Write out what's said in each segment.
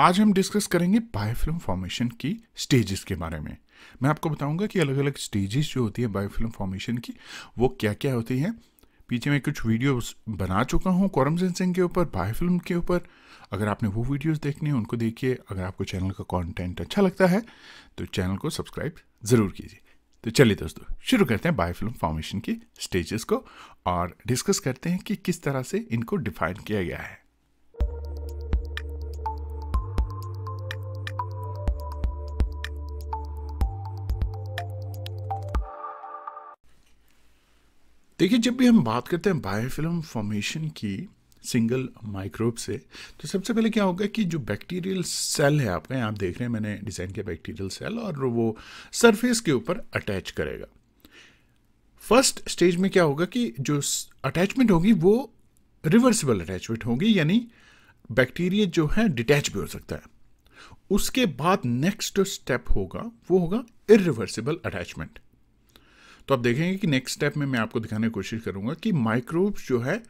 आज हम डिस्कस करेंगे बायोफिल्म फॉर्मेशन की स्टेजेस के बारे में मैं आपको बताऊंगा कि अलग अलग स्टेजेस जो होती है बायोफिल्म फॉर्मेशन की वो क्या क्या होती हैं पीछे मैं कुछ वीडियोस बना चुका हूँ कॉरम सेंसिंग के ऊपर बायोफिल्म के ऊपर अगर आपने वो वीडियोस देखने हैं उनको देखिए अगर आपको चैनल का कंटेंट अच्छा लगता है तो चैनल को सब्सक्राइब ज़रूर कीजिए तो चलिए दोस्तों शुरू करते हैं बायोफिल्म फॉर्मेशन की स्टेजेस को और डिस्कस करते हैं कि किस तरह से इनको डिफाइन किया गया है देखिए जब भी हम बात करते हैं बायोफिल्म फॉर्मेशन की सिंगल माइक्रोब से तो सबसे पहले क्या होगा कि जो बैक्टीरियल सेल है आपका यहाँ आप देख रहे हैं मैंने डिज़ाइन किया बैक्टीरियल सेल और वो सरफेस के ऊपर अटैच करेगा फर्स्ट स्टेज में क्या होगा कि जो अटैचमेंट होगी वो रिवर्सिबल अटैचमेंट होगी यानी बैक्टीरिया जो है डिटैच भी हो सकता है उसके बाद नेक्स्ट स्टेप होगा वो होगा इरिवर्सिबल अटैचमेंट तो आप देखेंगे कि नेक्स्ट स्टेप में मैं आपको दिखाने की कोशिश करूंगा कि माइक्रोब्स जो है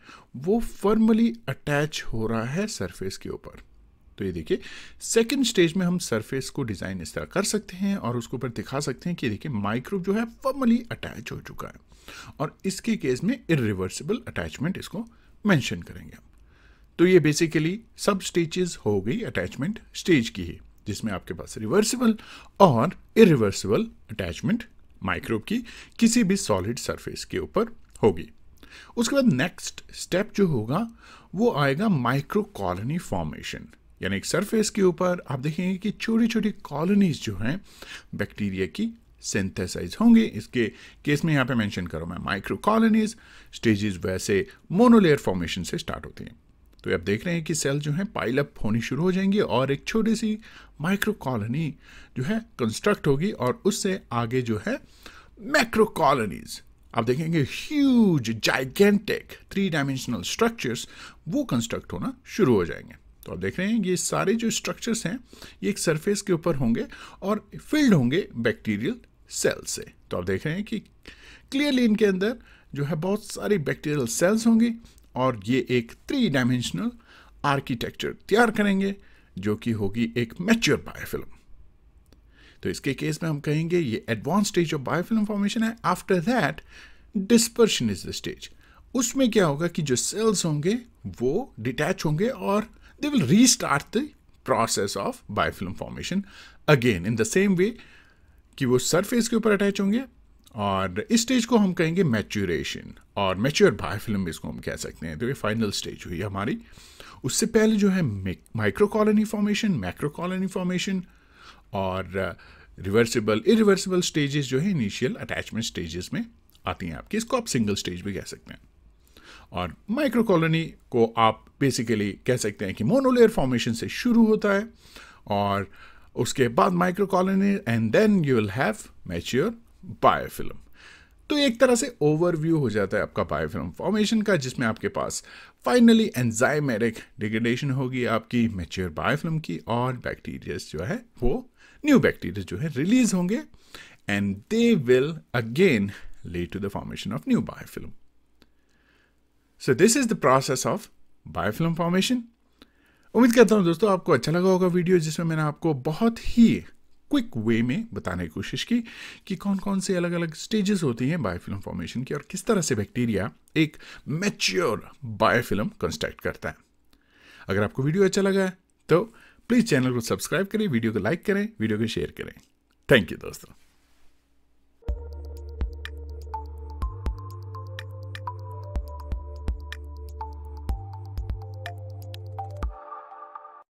वो फर्मली अटैच हो रहा है सरफेस के ऊपर तो ये देखिए सेकंड स्टेज में हम सरफेस को डिज़ाइन इस तरह कर सकते हैं और उसके ऊपर दिखा सकते हैं कि देखिए माइक्रोब जो है फर्मली अटैच हो चुका है और इसके केस में इिवर्सिबल अटैचमेंट इसको मैंशन करेंगे तो ये बेसिकली सब स्टेजेस हो गई अटैचमेंट स्टेज की ही जिसमें आपके पास रिवर्सिबल और इरिवर्सिबल अटैचमेंट माइक्रोब की किसी भी सॉलिड सरफेस के ऊपर होगी उसके बाद नेक्स्ट स्टेप जो होगा वो आएगा माइक्रो कॉलोनी फॉर्मेशन यानी सरफेस के ऊपर आप देखेंगे कि छोटी छोटी कॉलोनीज जो हैं बैक्टीरिया की सिंथेसाइज होंगे इसके केस में यहाँ पे मेंशन करो मैं माइक्रो कॉलोनीज स्टेजेस वैसे मोनोलेयर फॉर्मेशन से स्टार्ट होती हैं तो आप देख रहे हैं कि सेल जो है पाइल अप होनी शुरू हो जाएंगी और एक छोटी सी माइक्रो कॉलोनी जो है कंस्ट्रक्ट होगी और उससे आगे जो है मैक्रो कॉलोनीज आप देखेंगे huge gigantic three dimensional structures वो कंस्ट्रक्ट होना शुरू हो जाएंगे तो आप देख रहे हैं ये सारे जो स्ट्रक्चर्स हैं ये एक सरफेस के ऊपर होंगे और फिल्ड होंगे बैक्टीरियल सेल से तो आप देख रहे हैं कि क्लियरली इनके अंदर जो है बहुत सारी बैक्टीरियल सेल्स होंगी और ये एक थ्री डायमेंशनल आर्किटेक्चर तैयार करेंगे जो कि होगी एक मैच्योर बायोफिल्म तो इसके केस में हम कहेंगे ये advance stage of biofilm formation है after that dispersion is the stage उसमें क्या होगा कि जो सेल्स होंगे वो डिटैच होंगे और they will restart the process of biofilm formation again in the same way कि वो सरफेस के ऊपर अटैच होंगे और इस स्टेज को हम कहेंगे मैच्योरेशन और मेच्योर बाय फिल्म इसको हम कह सकते हैं तो ये फाइनल स्टेज हुई हमारी उससे पहले जो है micro colony formation macro colony formation और रिवर्सिबल इरिवर्सिबल स्टेजेस जो है इनिशियल अटैचमेंट स्टेजेस में आती हैं आपकी इसको आप सिंगल स्टेज भी कह सकते हैं और माइक्रो कॉलोनी को आप बेसिकली कह सकते हैं कि मोनोलेयर फॉर्मेशन से शुरू होता है और उसके बाद micro colony and then you will have mature biofilm तो एक तरह से ओवरव्यू हो जाता है आपका बायोफिल्म फॉर्मेशन का जिसमें आपके पास फाइनली एंजाइमेरिक डिग्रेडेशन होगी आपकी मेच्योर बायोफिल्म की और बैक्टीरिया जो है वो न्यू बैक्टीरिया जो है रिलीज होंगे and they will again lead to the formation of new biofilm so this is the process of biofilm formation उम्मीद करता हूं दोस्तों आपको अच्छा लगा होगा वीडियो जिसमें मैंने आपको बहुत ही क्विक वे में बताने की कोशिश की कि कौन कौन से अलग अलग स्टेजेस होती हैं बायोफिल्म फॉर्मेशन की और किस तरह से बैक्टीरिया एक मैच्योर बायोफिल्म कंस्ट्रक्ट करता है अगर आपको वीडियो अच्छा लगा है तो प्लीज़ चैनल को सब्सक्राइब करें वीडियो को लाइक करें वीडियो को शेयर करें थैंक यू दोस्तों